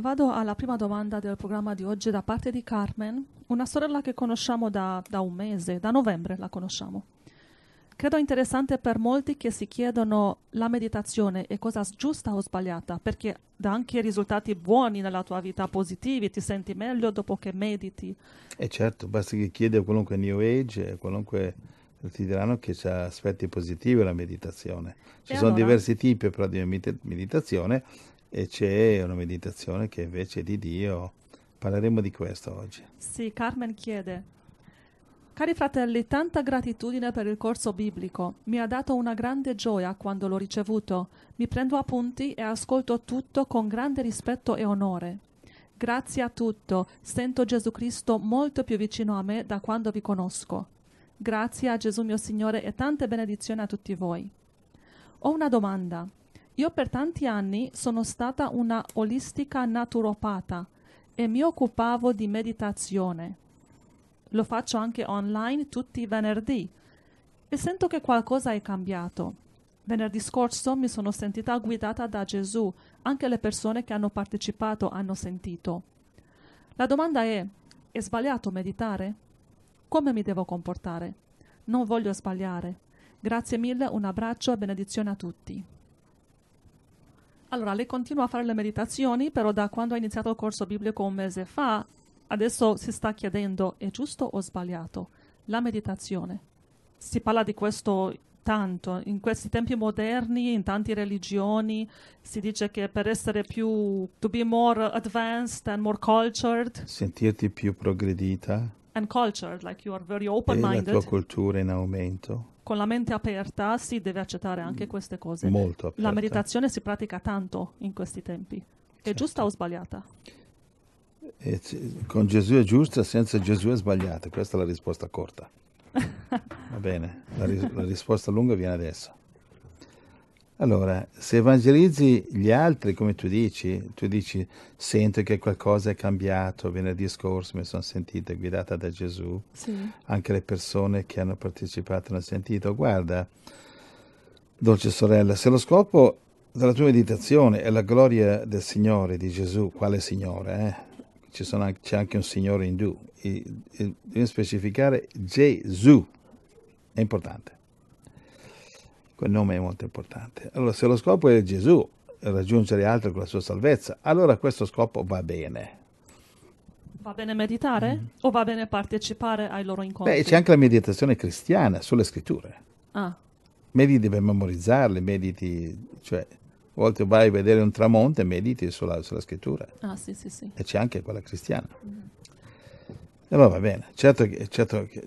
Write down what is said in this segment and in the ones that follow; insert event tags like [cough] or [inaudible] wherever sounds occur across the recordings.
Vado alla prima domanda del programma di oggi da parte di Carmen, una sorella che conosciamo da, da, un mese, da novembre la conosciamo. Credo interessante per molti che si chiedono la meditazione è cosa giusta o sbagliata, perché dà anche risultati buoni nella tua vita, positivi, ti senti meglio dopo che mediti. E eh certo, basta che chiedi a qualunque New Age, eh, qualunque ti diranno che c'è aspetti positivi la meditazione. Ci e sono allora... diversi tipi però di meditazione e c'è una meditazione che invece è di Dio. Parleremo di questo oggi. Sì, Carmen chiede. Cari fratelli, tanta gratitudine per il corso biblico. Mi ha dato una grande gioia quando l'ho ricevuto. Mi prendo appunti e ascolto tutto con grande rispetto e onore. Grazie a tutto, sento Gesù Cristo molto più vicino a me da quando vi conosco. Grazie a Gesù mio Signore e tante benedizioni a tutti voi. Ho una domanda. Io per tanti anni sono stata una olistica naturopata e mi occupavo di meditazione. Lo faccio anche online tutti i venerdì e sento che qualcosa è cambiato. Venerdì scorso mi sono sentita guidata da Gesù, anche le persone che hanno partecipato hanno sentito. La domanda è, è sbagliato meditare? Come mi devo comportare? Non voglio sbagliare. Grazie mille, un abbraccio e benedizione a tutti. Allora, lei continua a fare le meditazioni, però da quando ha iniziato il corso biblico un mese fa, adesso si sta chiedendo è giusto o sbagliato la meditazione. Si parla di questo tanto, in questi tempi moderni, in tante religioni, si dice che per essere più, to be more advanced and more cultured. Sentirti più progredita. And cultured, like you are very open-minded. E la tua cultura in aumento con la mente aperta si deve accettare anche mm. queste cose. Molto aperta. La meditazione si pratica tanto in questi tempi. È certo. giusta o sbagliata? E eh, con Gesù è giusta, senza Gesù è sbagliata. Questa è la risposta corta. [laughs] Va bene, la, ris- la risposta lunga viene adesso. Allora, se evangelizzi gli altri, come tu dici, tu dici sento che qualcosa è cambiato, venerdì scorso mi sono sentita guidata da Gesù, sì. anche le persone che hanno partecipato hanno sentito, guarda, dolce sorella, se lo scopo della tua meditazione è la gloria del Signore, di Gesù, quale Signore? Eh? Anche, c'è anche un Signore indù, e, devi specificare Gesù, è importante. Quel nome è molto importante. Allora, se lo scopo è Gesù, raggiungere altri con la sua salvezza, allora questo scopo va bene. Va bene meditare mm. o va bene partecipare ai loro incontri? Beh, c'è anche la meditazione cristiana sulle scritture. Ah. Mediti per memorizzarle, mediti, cioè, a volte vai a vedere un tramonto e mediti sulla, sulla scrittura. Ah, sì, sì, sì. E c'è anche quella cristiana. Mm allora va bene, certo che, certo che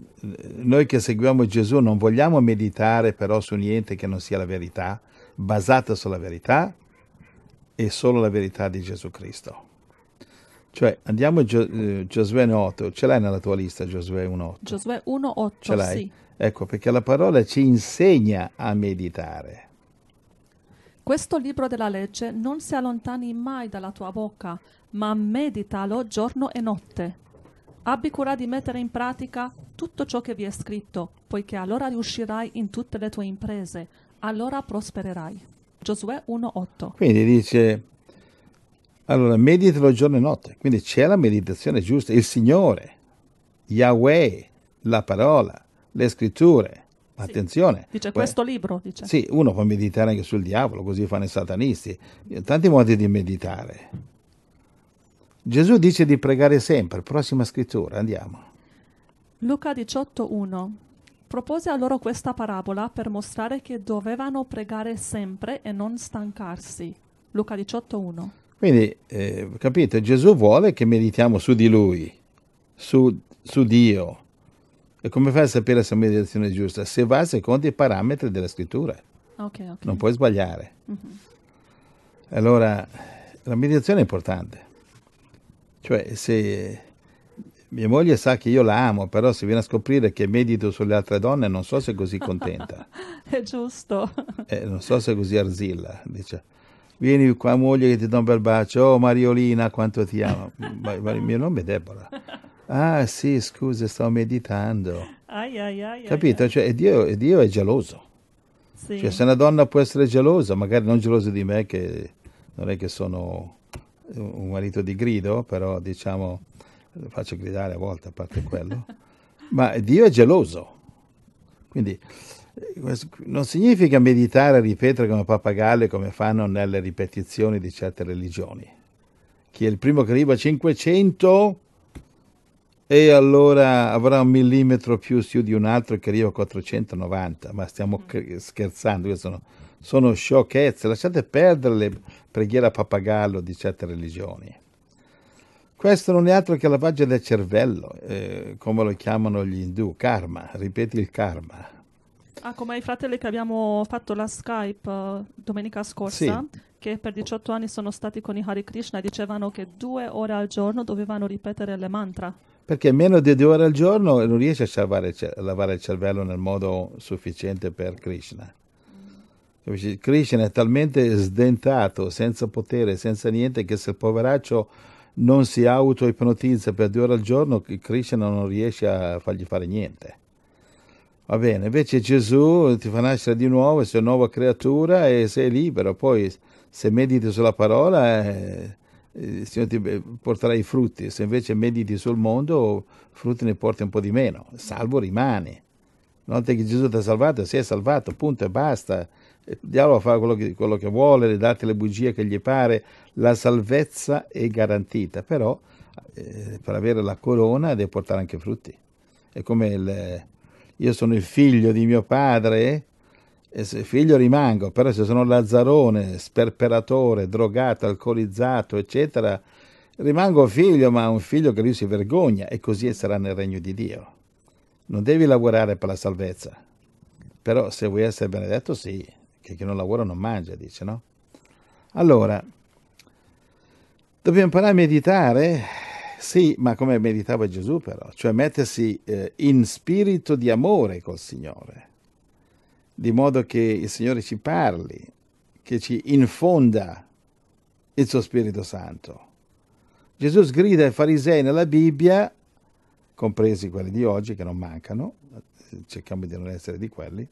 noi che seguiamo Gesù non vogliamo meditare però su niente che non sia la verità, basata sulla verità e solo la verità di Gesù Cristo. Cioè, andiamo a eh, Giosuè 1.8, ce l'hai nella tua lista Giosuè 1.8? Giosuè 1.8, ce l'hai? Sì. Ecco, perché la parola ci insegna a meditare. Questo libro della legge non si allontani mai dalla tua bocca, ma meditalo giorno e notte Abbi cura di mettere in pratica tutto ciò che vi è scritto, poiché allora riuscirai in tutte le tue imprese, allora prospererai. Giosuè 1.8 Quindi dice, allora meditalo giorno e notte, quindi c'è la meditazione giusta, il Signore, Yahweh, la parola, le scritture, Attenzione. Dice questo libro. Dice. Sì, uno può meditare anche sul diavolo, così fanno i satanisti. Tanti modi di meditare. Gesù dice di pregare sempre. Prossima scrittura, andiamo. Luca 18.1 Propose a loro questa parabola per mostrare che dovevano pregare sempre e non stancarsi. Luca 18.1 Quindi, eh, capite, Gesù vuole che meditiamo su di Lui, su, su Dio. E come fai a sapere se è una meditazione giusta? Se va secondo i parametri della scrittura. Okay, okay. Non puoi sbagliare. Mm-hmm. Allora, la meditazione è importante. Cioè, se mia moglie sa che io la amo, però se viene a scoprire che medito sulle altre donne, non so se è così contenta. [laughs] è giusto. Eh, non so se è così arzilla. Dice, vieni qua moglie che ti do un bel bacio, oh Mariolina, quanto ti amo. [laughs] Ma, ma il mio nome è Deborah. Ah sì, scusa, stavo meditando. Ai, ai, ai, Capito? Cioè, Dio, Dio è geloso. Sì. Cioè, se una donna può essere gelosa, magari non gelosa di me, che non è che sono un marito di grido, però diciamo, lo faccio gridare a volte a parte quello, [laughs] ma Dio è geloso. Quindi non significa meditare e ripetere come pappagalli come fanno nelle ripetizioni di certe religioni. Chi è il primo che arriva a 500 e allora avrà un millimetro più su di un altro che arriva a 490, ma stiamo scherzando, queste sono sono sciocchezze, lasciate perdere le preghiere a pappagallo di certe religioni. Questo non è altro che lavaggio del cervello, eh, come lo chiamano gli indù, karma, ripeti il karma. Ah, come i fratelli che abbiamo fatto la Skype uh, domenica scorsa, sì. che per 18 anni sono stati con i Hare Krishna e dicevano che due ore al giorno dovevano ripetere le mantra. Perché meno di due ore al giorno non riesce a, salvare, a lavare il cervello nel modo sufficiente per Krishna. Krishna è talmente sdentato, senza potere, senza niente, che se il poveraccio non si auto-ipnotizza per due ore al giorno, Krishna non riesce a fargli fare niente. Va bene, invece Gesù ti fa nascere di nuovo, sei una nuova creatura e sei libero. Poi se mediti sulla parola, eh, il Signore ti porterà i frutti. Se invece mediti sul mondo, frutti ne porti un po' di meno. Salvo rimani. Una volta che Gesù ti ha salvato, sei salvato, punto e basta eh, il diavolo fa quello che, quello che vuole, le date le bugie che gli pare, la salvezza è garantita, però eh, per avere la corona deve portare anche frutti. È come il, eh, io sono il figlio di mio padre, e se figlio rimango, però se sono lazzarone, sperperatore, drogato, alcolizzato, eccetera, rimango figlio, ma un figlio che lui si vergogna e così sarà nel regno di Dio. Non devi lavorare per la salvezza, però se vuoi essere benedetto sì che chi non lavora non mangia, dice, no? Allora, dobbiamo imparare a meditare, sì, ma come meditava Gesù però, cioè mettersi eh, in spirito di amore col Signore, di modo che il Signore ci parli, che ci infonda il suo Spirito Santo. Gesù sgrida i farisei nella Bibbia, compresi quelli di oggi che non mancano, cerchiamo di non essere di quelli,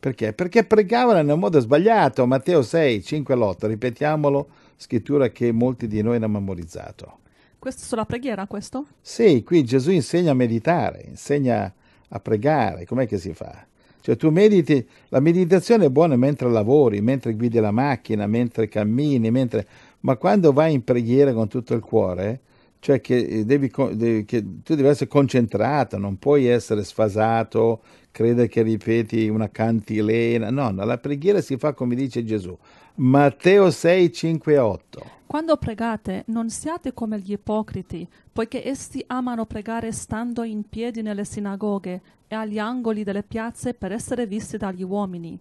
perché? Perché pregavano nel modo sbagliato. Matteo 6, 5 8, ripetiamolo, scrittura che molti di noi hanno memorizzato. Questa è sulla preghiera, questo? Sì, qui Gesù insegna a meditare, insegna a pregare. Com'è che si fa? Cioè tu mediti, la meditazione è buona mentre lavori, mentre guidi la macchina, mentre cammini, mentre... ma quando vai in preghiera con tutto il cuore, cioè che, eh, devi, che tu devi essere concentrato, non puoi essere sfasato, crede che ripeti una cantilena. No, no, la preghiera si fa come dice Gesù. Matteo 6, 5 8. Quando pregate, non siate come gli ipocriti, poiché essi amano pregare stando in piedi nelle sinagoghe e agli angoli delle piazze per essere visti dagli uomini.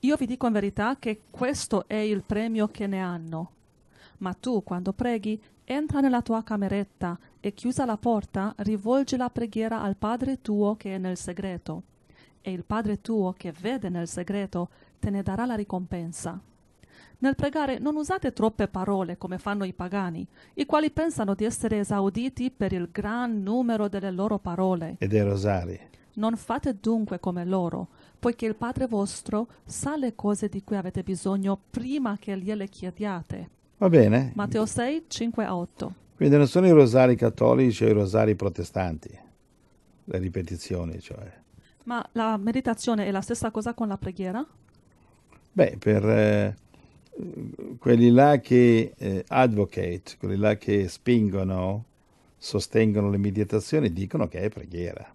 Io vi dico in verità che questo è il premio che ne hanno. Ma tu, quando preghi, entra nella tua cameretta e chiusa la porta, rivolgi la preghiera al Padre tuo che è nel segreto e il Padre tuo che vede nel segreto te ne darà la ricompensa. Nel pregare non usate troppe parole come fanno i pagani, i quali pensano di essere esauditi per il gran numero delle loro parole e dei rosari. Non fate dunque come loro, poiché il Padre vostro sa le cose di cui avete bisogno prima che gliele chiediate. Va bene. Matteo 6, 5 a 8. Quindi non sono i rosari cattolici o i rosari protestanti, le ripetizioni cioè. Ma la meditazione è la stessa cosa con la preghiera? Beh, per eh, quelli là che eh, advocate, quelli là che spingono, sostengono le meditazioni, dicono che è preghiera.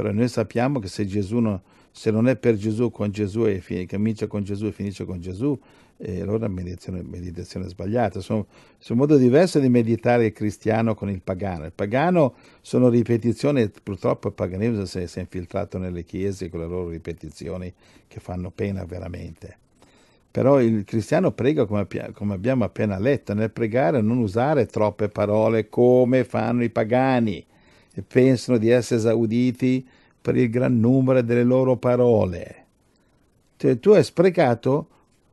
Però noi sappiamo che se, Gesù non, se non è per Gesù, con Gesù e comincia con Gesù e finisce con Gesù, eh, allora è meditazione, meditazione sbagliata. Sono, sono un modo diverso di meditare il cristiano con il pagano. Il pagano sono ripetizioni, purtroppo il paganesimo si è, si è infiltrato nelle chiese con le loro ripetizioni che fanno pena veramente. Però il cristiano prega come, come, abbiamo appena letto, nel pregare non usare troppe parole come fanno i pagani, e pensano di essere esauditi per il gran numero delle loro parole. Cioè, tu hai sprecato,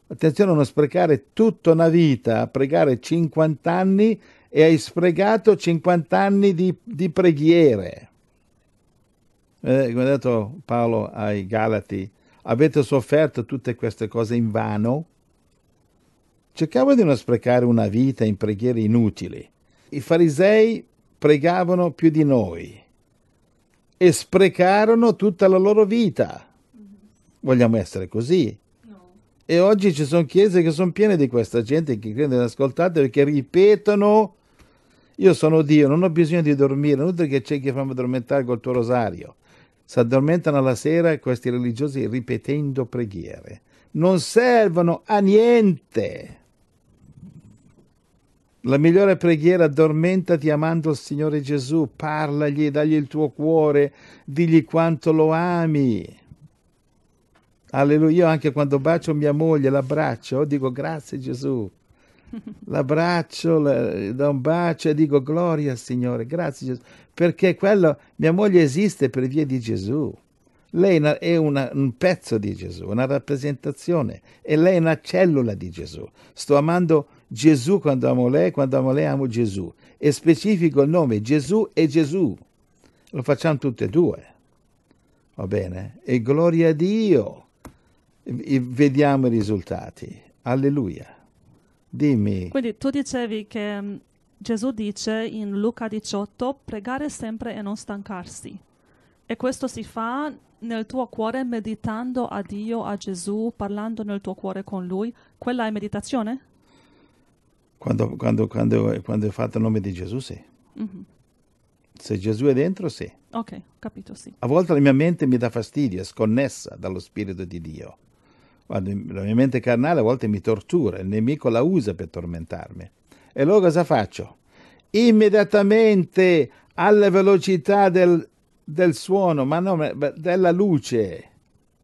attenzione a non sprecare tutta una vita a pregare 50 anni e hai sprecato 50 anni di, di preghiere. Eh, come ha detto Paolo ai Galati, avete sofferto tutte queste cose in vano? Cercavo di non sprecare una vita in preghiere inutili. I farisei pregavano più di noi e sprecarono tutta la loro vita. Vogliamo essere così? No. E oggi ci sono chiese che sono piene di questa gente che credono ascoltate perché ripetono io sono Dio, non ho bisogno di dormire, non è che c'è chi fa addormentare col tuo rosario. Si addormentano alla sera questi religiosi ripetendo preghiere. Non servono a niente. La migliore preghiera, addormentati amando il Signore Gesù, parlagli, dagli il tuo cuore, digli quanto lo ami. Alleluia, io anche quando bacio mia moglie, l'abbraccio, dico grazie Gesù. [laughs] L'abbraccio, la, do un bacio e dico gloria al Signore, grazie Gesù. Perché quello, mia moglie esiste per via di Gesù. Lei è una, un pezzo di Gesù, una rappresentazione, e lei è una cellula di Gesù. Sto amando Gesù quando amo lei, quando amo lei amo Gesù. E specifico il nome, Gesù e Gesù. Lo facciamo tutte e due. Va bene? E gloria a Dio. E vediamo i risultati. Alleluia. Dimmi. Quindi tu dicevi che mm, Gesù dice in Luca 18 pregare sempre e non stancarsi. E questo si fa nel tuo cuore meditando a Dio, a Gesù, parlando nel tuo cuore con Lui, quella è meditazione? Quando, quando, quando, quando è fatto il nome di Gesù, sì. Mm-hmm. Se Gesù è dentro, sì. Ok, capito, sì. A volte la mia mente mi dà fastidio, è sconnessa dallo Spirito di Dio. Quando la mia mente carnale a volte mi tortura, il nemico la usa per tormentarmi. E allora cosa faccio? Immediatamente alla velocità del del suono, ma non della luce.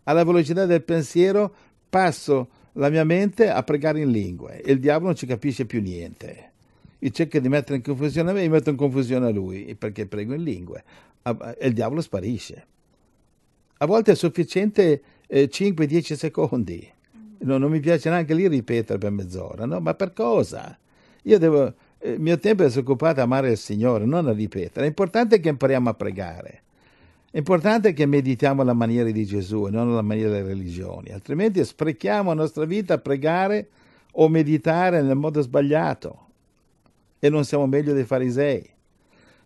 Alla velocità del pensiero passo la mia mente a pregare in lingue e il diavolo non ci capisce più niente. E cerca di mettere in confusione a me, io metto in confusione a lui perché prego in lingue e il diavolo sparisce. A volte è sufficiente eh, 5-10 secondi. No, non mi piace neanche lì ripetere per mezz'ora, no? Ma per cosa? Io devo, eh, il mio tempo è disoccupato a amare il Signore, non a ripetere. L'importante è che impariamo a pregare. È importante che meditiamo la maniera di Gesù e non la maniera delle religioni, altrimenti sprechiamo la nostra vita a pregare o meditare nel modo sbagliato e non siamo meglio dei farisei.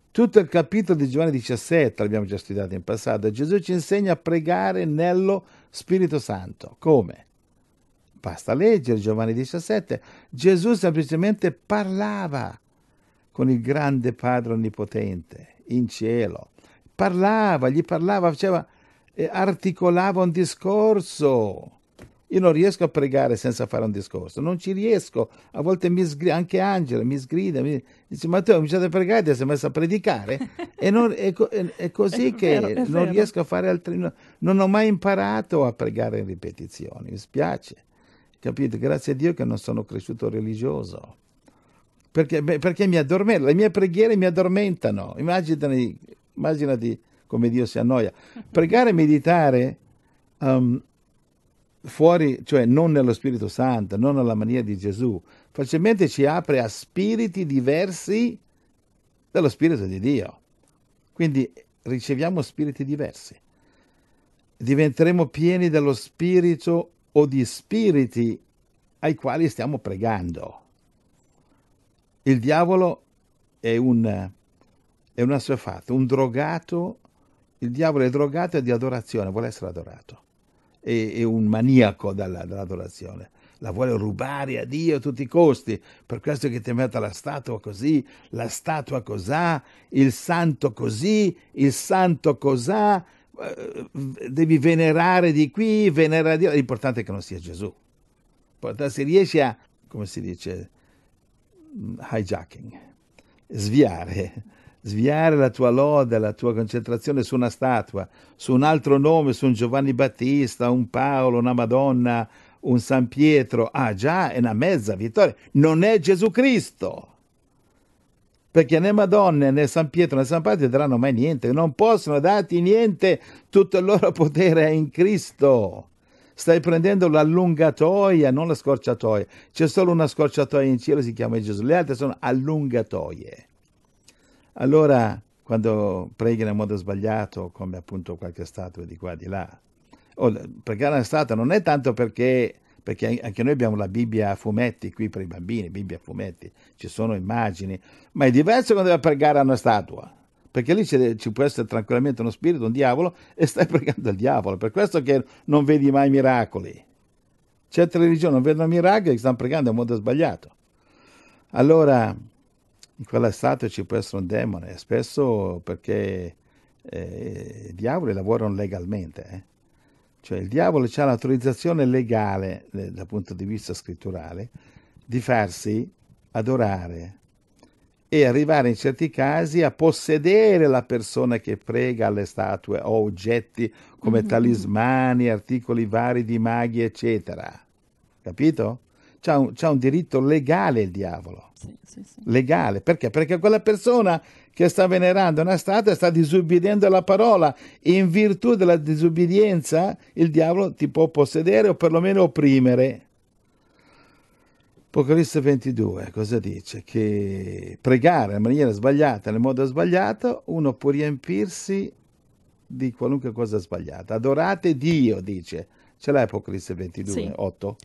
Tutto il capitolo di Giovanni 17 l'abbiamo già studiato in passato. Gesù ci insegna a pregare nello Spirito Santo. Come? Basta leggere Giovanni 17. Gesù semplicemente parlava con il grande Padre Onnipotente in cielo parlava, gli parlava, faceva, eh, articolava un discorso. Io non riesco a pregare senza fare un discorso, non ci riesco. A volte mi sgrida, anche Angela mi sgrida, mi dice Matteo, mi siete pregare, ti sei messo a predicare. [laughs] e non, è, è, è così è che vero, non vero. riesco a fare altri... No, non ho mai imparato a pregare in ripetizione, mi spiace. Capito? Grazie a Dio che non sono cresciuto religioso. Perché, beh, perché mi addormentano, le mie preghiere mi addormentano. Immaginati Immaginati come Dio si annoia. Pregare e meditare um, fuori, cioè non nello Spirito Santo, non alla mania di Gesù, facilmente ci apre a spiriti diversi dallo Spirito di Dio. Quindi riceviamo spiriti diversi. Diventeremo pieni dello Spirito o di spiriti ai quali stiamo pregando. Il diavolo è un è un assofato, un drogato, il diavolo è drogato e di adorazione, vuole essere adorato, è, è un maniaco dalla, dall'adorazione, la vuole rubare a Dio a tutti i costi, per questo è che è chiamata la statua così, la statua cos'ha, il santo così, il santo cos'ha, eh, devi venerare di qui, venerare di là, l'importante è che non sia Gesù. Se riesci a, come si dice, mm, hijacking, sviare sviare la tua lode, la tua concentrazione su una statua, su un altro nome, su un Giovanni Battista, un Paolo, una Madonna, un San Pietro, ah già, è una mezza vittoria, non è Gesù Cristo. Perché né Madonna, né San Pietro, né San Paolo daranno mai niente, non possono darti niente, tutto il loro potere è in Cristo. Stai prendendo l'allungatoia, non la scorciatoia. C'è solo una scorciatoia in cielo, si chiama Gesù, le altre sono allungatoie. Allora, quando preghi nel modo sbagliato, come appunto qualche statua di qua e di là, oh, pregare una statua non è tanto perché, perché anche noi abbiamo la Bibbia a fumetti qui per i bambini, Bibbia a fumetti, ci sono immagini, ma è diverso quando devi pregare a una statua perché lì ci può essere tranquillamente uno spirito, un diavolo, [laughs] e stai pregando al diavolo. Per questo che non vedi mai miracoli. Certe religioni non vedono miracoli e stanno pregando in modo sbagliato. Allora, in quella statua ci può essere un demone, spesso perché eh, i diavoli lavorano legalmente. Eh? Cioè il diavolo ha l'autorizzazione legale, eh, dal punto di vista scritturale, di farsi adorare e arrivare in certi casi a possedere la persona che prega alle statue o oggetti come mm-hmm. talismani, articoli vari di maghi, eccetera. Capito? c'ha un, c'ha un diritto legale il diavolo. Sì, sì, sì. Legale, perché? Perché quella persona che sta venerando una statua sta disubbidendo la parola. In virtù della disubbidienza il diavolo ti può possedere o perlomeno opprimere. Apocalisse 22 cosa dice? Che pregare in maniera sbagliata, nel modo sbagliato, uno può riempirsi di qualunque cosa sbagliata. Adorate Dio, dice. Ce l'hai Apocalisse 22, sì. 8?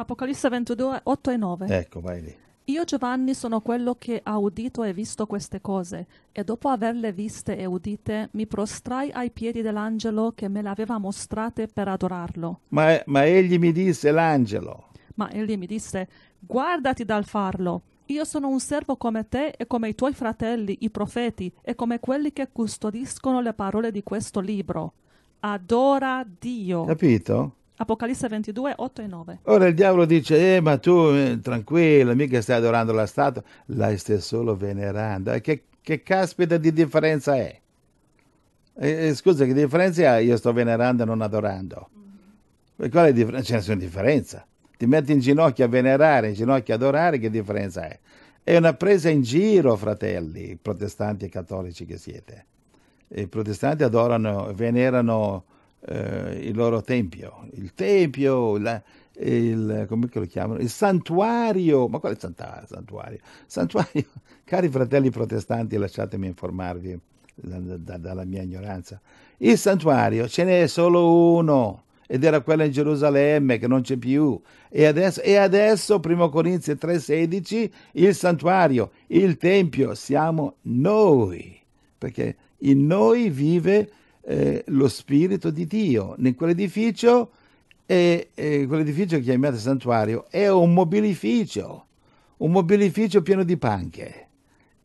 Apocalisse 22, 8 e 9. Ecco, vai lì. Io Giovanni sono quello che ha udito e visto queste cose, e dopo averle viste e udite mi prostrai ai piedi dell'angelo che me le aveva mostrate per adorarlo. Ma, ma egli mi disse, l'angelo. Ma egli mi disse, guardati dal farlo. Io sono un servo come te e come i tuoi fratelli, i profeti, e come quelli che custodiscono le parole di questo libro. Adora Dio. Capito? Apocalisse 22, 8 e 9. Ora il diavolo dice, eh ma tu eh, tranquillo, mica stai adorando la statua, la stai solo venerando. Eh, che, che caspita di differenza è? Eh, eh, scusa, che differenza è? Io sto venerando e non adorando. Mm. è la differenza? Cioè, c'è nessuna differenza. Ti metti in ginocchio a venerare, in ginocchio a adorare, che differenza è? È una presa in giro, fratelli, protestanti e cattolici che siete. I protestanti adorano, venerano eh, il loro tempio, il tempio, la, il, come lo chiamano? Il santuario, ma quale santuario? Santuario, [laughs] cari fratelli protestanti, lasciatemi informarvi da, da, dalla mia ignoranza. Il santuario ce n'è solo uno ed era quello in Gerusalemme che non c'è più. E adesso, e adesso 1 Corinzi 3:16, il santuario, il tempio, siamo noi, perché in noi vive eh, lo Spirito di Dio. In quell'edificio, eh, eh, quell'edificio chiamato santuario è un mobilificio, un mobilificio pieno di panche.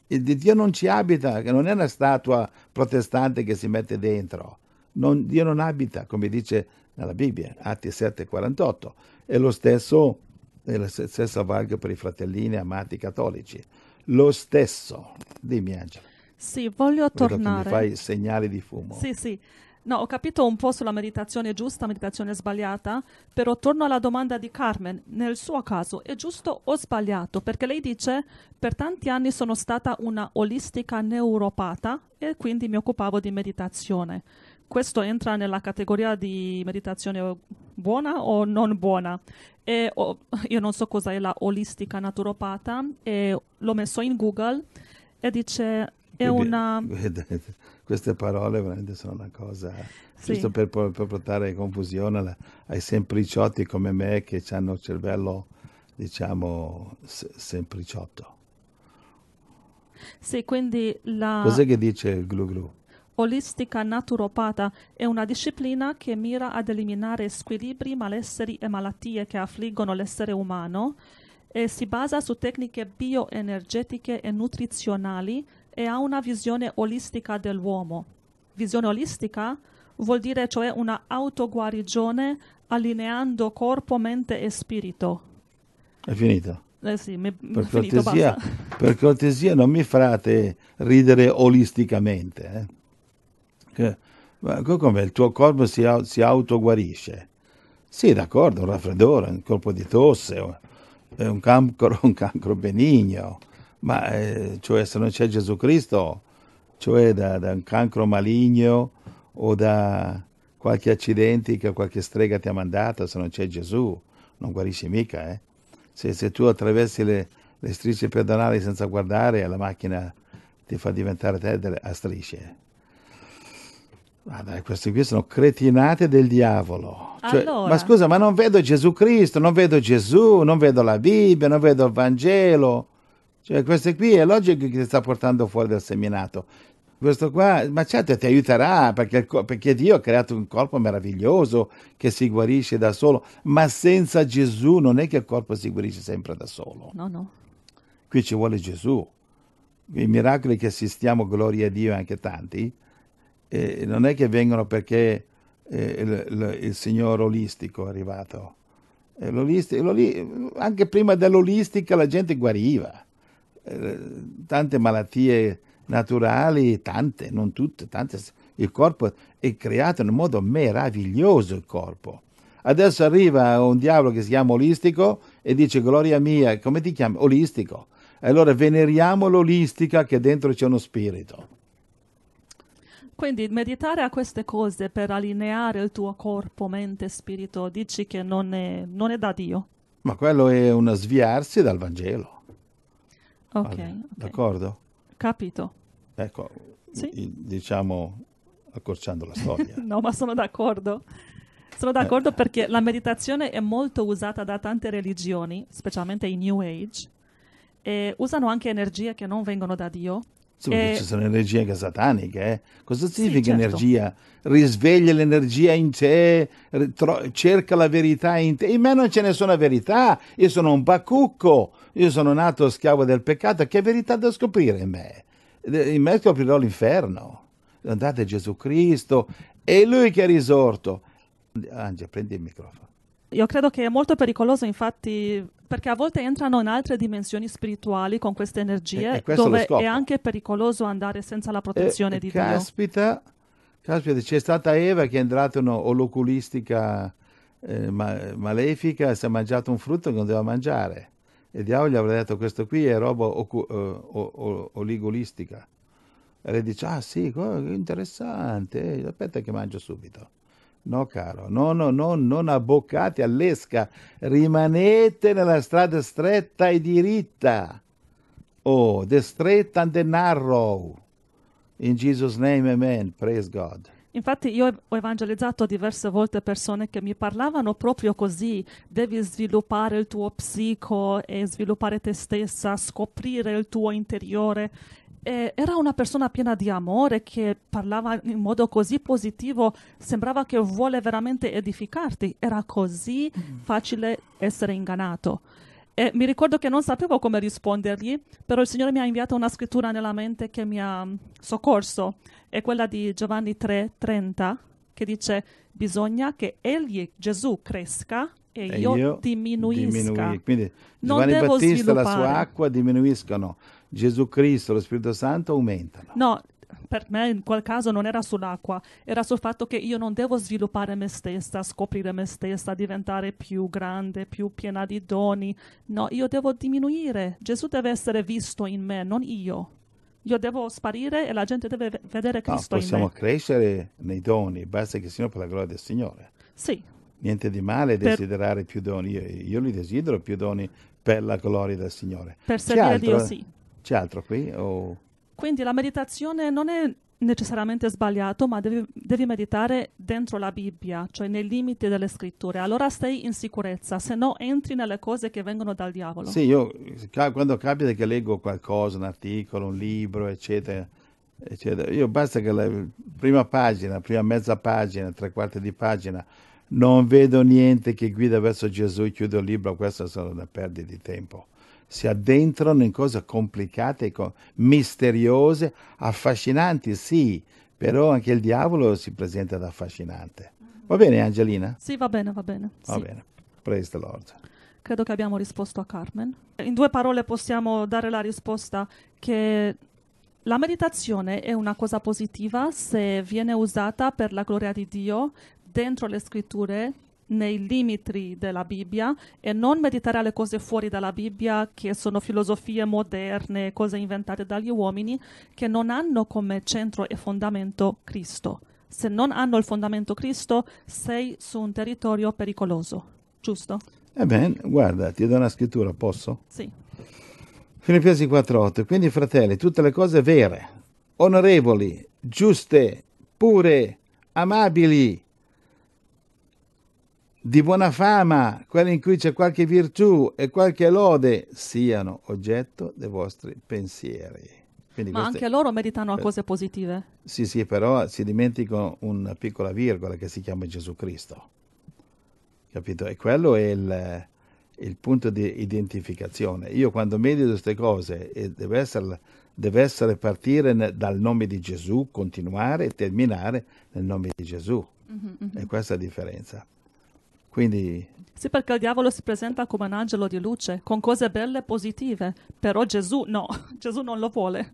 E di Dio non ci abita, non è una statua protestante che si mette dentro. Non, Dio non abita, come dice nella Bibbia, Atti 7,48. È lo stesso, è lo stesso valgo per i fratellini amati cattolici. Lo stesso. Dimmi Angela. Sì, voglio tornare. Vedo fai segnali di fumo. Sì, sì. No, ho capito un po' sulla meditazione giusta, meditazione sbagliata, però torno alla domanda di Carmen. Nel suo caso è giusto o sbagliato? Perché lei dice per tanti anni sono stata una olistica neuropata e quindi mi occupavo di meditazione. Questo entra nella categoria di meditazione buona o non buona? E, oh, io non so cosa è la olistica naturopata, e l'ho messo in Google e dice è una... [laughs] Vedete, queste parole veramente sono una cosa, sì. giusto per, per, portare confusione ai sempliciotti come me che hanno il cervello, diciamo, sempliciotto. Sì, quindi la... Cos'è che dice il glu glu? Olistica naturopata è una disciplina che mira ad eliminare squilibri, malesseri e malattie che affliggono l'essere umano e si basa su tecniche bioenergetiche e nutrizionali e ha una visione olistica dell'uomo. Visione olistica vuol dire cioè una autoguarigione allineando corpo, mente e spirito. È finita. Eh sì, mi, per, finito, cortesia, per, cortesia, non mi frate ridere olisticamente. Eh? Che, come il tuo corpo si, si autoguarisce. Sì, d'accordo, un raffreddore, un colpo di tosse, eh, un cancro, [laughs] un cancro benigno, ma eh, cioè, se non c'è Gesù Cristo, cioè da, da, un cancro maligno o da qualche accidente che qualche strega ti ha mandato, se non c'è Gesù, non guarisci mica. Eh? Se, se, tu attraversi le, le strisce pedonali senza guardare, la macchina ti fa diventare te a strisce. Ma dai, questi qui sono cretinate del diavolo. Cioè, allora. Ma scusa, ma non vedo Gesù Cristo, non vedo Gesù, non vedo la Bibbia, non vedo il Vangelo. Cioè, questo qui è logico che ti sta portando fuori dal seminato. Questo qua, ma certo ti aiuterà perché, perché Dio ha creato un corpo meraviglioso che si guarisce da solo, ma senza Gesù non è che il corpo si guarisce sempre da solo. No, no. Qui ci vuole Gesù. I miracoli che assistiamo, gloria a Dio, anche tanti, eh, non è che vengono perché eh, il, il, il Signore olistico è arrivato. L'olisti, l'oli, anche prima dell'olistica la gente guariva. Eh, tante malattie naturali, tante, non tutte, tante. Il corpo è creato in un modo meraviglioso, il corpo. Adesso arriva un diavolo che si chiama olistico e dice gloria mia, come ti chiami? Olistico. Allora veneriamo l'olistica che dentro c'è uno spirito. Quindi meditare a queste cose per allineare il tuo corpo, mente e spirito, dici che non è, non è da Dio. Ma quello è uno sviarsi dal Vangelo. Ok. okay. D'accordo? Capito. Ecco, sì. diciamo accorciando la storia. [laughs] no, ma sono d'accordo. Sono eh. d'accordo eh. perché la meditazione è molto usata da tante religioni, specialmente i New Age, e usano anche energie che non vengono da Dio eh, ci sono energie sataniche. Eh? Cosa significa sì, certo. energia? Risveglia l'energia in te, ritro- cerca la verità in te. In me non ce ne sono verità. Io sono un bacucco. Io sono nato schiavo del peccato. Che verità da scoprire in me? In me scoprirò l'inferno. Andate Gesù Cristo. È Lui che è risorto. Angela, prendi il microfono. Io credo che è molto pericoloso, infatti, perché a volte entrano in altre dimensioni spirituali con queste energie, e, e dove è, anche pericoloso andare senza la protezione e, di caspita, Dio. Caspita, c'è stata Eva che è entrata in un'oloculistica eh, ma- malefica e si è mangiato un frutto che non doveva mangiare. E il diavolo gli avrà detto questo qui è roba ocu- eh, o- o- oligolistica. E lei dice, ah sì, interessante, eh, aspetta che mangio subito. No, caro, no, no, no, non abboccate all'esca, rimanete nella strada stretta e diritta. Oh, the straight and the narrow. In Jesus' name, amen. Praise God. Infatti io ho evangelizzato diverse volte persone che mi parlavano proprio così, devi sviluppare il tuo psico e sviluppare te stessa, scoprire il tuo interiore eh, era una persona piena di amore che parlava in modo così positivo, sembrava che vuole veramente edificarti, era così mm. facile essere ingannato. E mi ricordo che non sapevo come rispondergli, però il Signore mi ha inviato una scrittura nella mente che mi ha soccorso, è quella di Giovanni 3:30 che dice bisogna che egli Gesù cresca e, e io, io diminuisca. Diminui. Quindi Giovanni non Battista e la sua acqua diminuiscono, Gesù Cristo, lo Spirito Santo aumentano. No, per me in quel caso non era sull'acqua, era sul fatto che io non devo sviluppare me stessa, scoprire me stessa, diventare più grande, più piena di doni. No, io devo diminuire. Gesù deve essere visto in me, non io. Io devo sparire e la gente deve vedere Cristo no, in me. Possiamo crescere nei doni, basta che siano per la gloria del Signore. Sì. Niente di male per... desiderare più doni, io, io li desidero più doni per la gloria del Signore. Per servire altro... Dio sì c'è altro qui? O... Quindi la meditazione non è necessariamente sbagliato, ma devi, devi, meditare dentro la Bibbia, cioè nei limiti delle scritture. Allora stai in sicurezza, se no entri nelle cose che vengono dal diavolo. Sì, io quando capita che leggo qualcosa, un articolo, un libro, eccetera, eccetera, io basta che la prima pagina, prima mezza pagina, tre quarti di pagina, non vedo niente che guida verso Gesù, chiudo il libro, queste sono una perdita di tempo si addentrano in cose complicate, misteriose, affascinanti, sì, però anche il diavolo si presenta da affascinante. Va bene Angelina? Sì, va bene, va bene. Sì. Va bene, praise the Lord. Credo che abbiamo risposto a Carmen. In due parole possiamo dare la risposta che la meditazione è una cosa positiva se viene usata per la gloria di Dio dentro le scritture nei limiti della Bibbia e non meditare alle cose fuori dalla Bibbia che sono filosofie moderne, cose inventate dagli uomini che non hanno come centro e fondamento Cristo. Se non hanno il fondamento Cristo sei su un territorio pericoloso, giusto? Ebbene, eh guarda, ti do una scrittura, posso? Sì. Filippesi 4.8, quindi fratelli, tutte le cose vere, onorevoli, giuste, pure, amabili, di buona fama, quelle in cui c'è qualche virtù e qualche lode, siano oggetto dei vostri pensieri. Quindi Ma queste... anche loro meritano per... cose positive. Sì, sì, però si dimenticano una piccola virgola che si chiama Gesù Cristo. Capito? E quello è il, il punto di identificazione. Io quando medito queste cose, e deve essere, deve essere partire dal nome di Gesù, continuare e terminare nel nome di Gesù. Mm-hmm. E questa è la differenza. Quindi... Sì, perché il diavolo si presenta come un angelo di luce, con cose belle e positive, però Gesù no, [laughs] Gesù non lo vuole.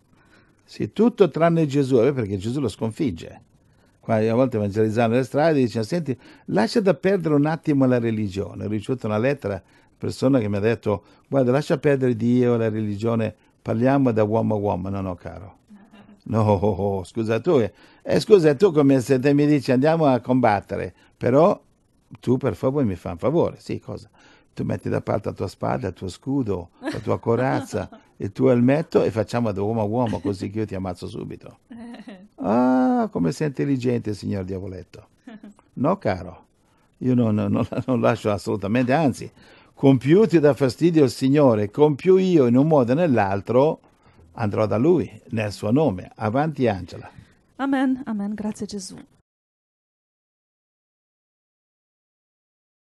Sì, tutto tranne Gesù, eh, perché Gesù lo sconfigge. Qua a volte evangelizzando le strade dice, senti, lascia da perdere un attimo la religione. Ho ricevuto una lettera, una persona che mi ha detto, guarda, lascia perdere Dio, la religione, parliamo da uomo a uomo. No, no, caro. No, [laughs] oh, oh, oh, scusa tu, eh, scusa tu come se te mi dici andiamo a combattere, però tu per favore mi fai un favore, sì, cosa? Tu metti da parte la tua spada, il tuo scudo, la tua corazza, [laughs] il tuo elmetto e facciamo da uomo a uomo così che io ti ammazzo subito. [laughs] Ah, come sei intelligente, signor diavoletto. No, caro, io non, non, non lascio assolutamente, anzi, con più ti dà fastidio il Signore, con più io in un modo o nell'altro andrò da Lui, nel suo nome. Avanti Angela. Amen, amen, grazie Gesù.